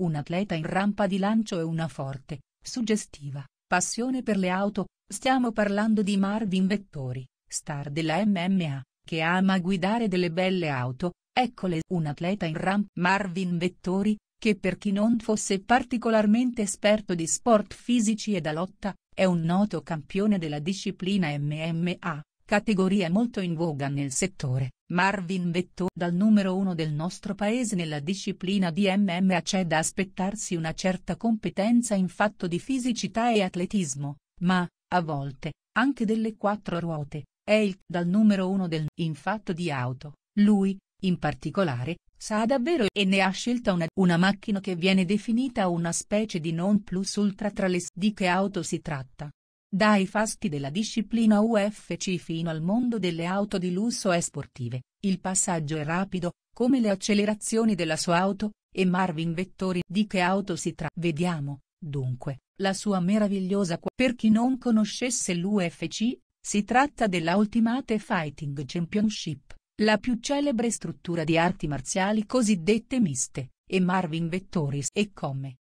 Un atleta in rampa di lancio e una forte, suggestiva, passione per le auto, stiamo parlando di Marvin Vettori, star della MMA, che ama guidare delle belle auto, eccole un atleta in rampa Marvin Vettori, che per chi non fosse particolarmente esperto di sport fisici e da lotta, è un noto campione della disciplina MMA, Categoria molto in voga nel settore, Marvin Vetto dal numero uno del nostro paese nella disciplina di MMA c'è da aspettarsi una certa competenza in fatto di fisicità e atletismo, ma, a volte, anche delle quattro ruote, è il dal numero uno del in fatto di auto, lui, in particolare, sa davvero e ne ha scelta una, una macchina che viene definita una specie di non plus ultra tra le di che auto si tratta. Dai fasti della disciplina UFC fino al mondo delle auto di lusso e sportive, il passaggio è rapido, come le accelerazioni della sua auto, e Marvin Vettori di che auto si tratta. Vediamo, dunque, la sua meravigliosa qua. Per chi non conoscesse l'UFC, si tratta della Ultimate Fighting Championship, la più celebre struttura di arti marziali cosiddette miste, e Marvin Vettori e come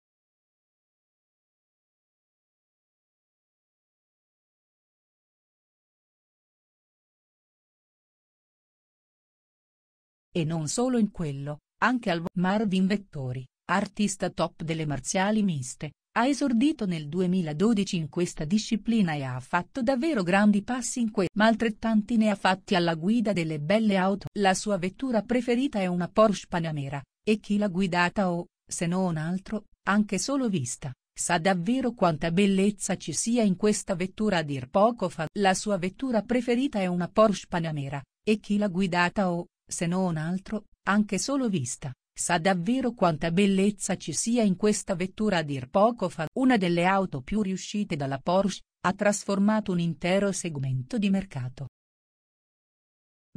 E non solo in quello, anche al Marvin Vettori, artista top delle marziali miste, ha esordito nel 2012 in questa disciplina e ha fatto davvero grandi passi in quei, ma altrettanti ne ha fatti alla guida delle belle auto. La sua vettura preferita è una Porsche Panamera, e chi l'ha guidata o, se non altro, anche solo vista, sa davvero quanta bellezza ci sia in questa vettura a dir poco fa. La sua vettura preferita è una Porsche Panamera, e chi l'ha guidata o, se non altro, anche solo vista, sa davvero quanta bellezza ci sia in questa vettura a dir poco fa una delle auto più riuscite dalla Porsche, ha trasformato un intero segmento di mercato.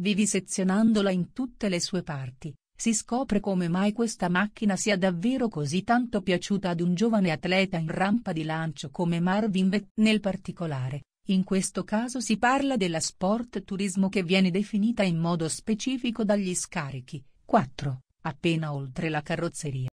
Vivisezionandola in tutte le sue parti, si scopre come mai questa macchina sia davvero così tanto piaciuta ad un giovane atleta in rampa di lancio come Marvin Vett. Nel particolare, in questo caso si parla della sport turismo che viene definita in modo specifico dagli scarichi, 4, appena oltre la carrozzeria.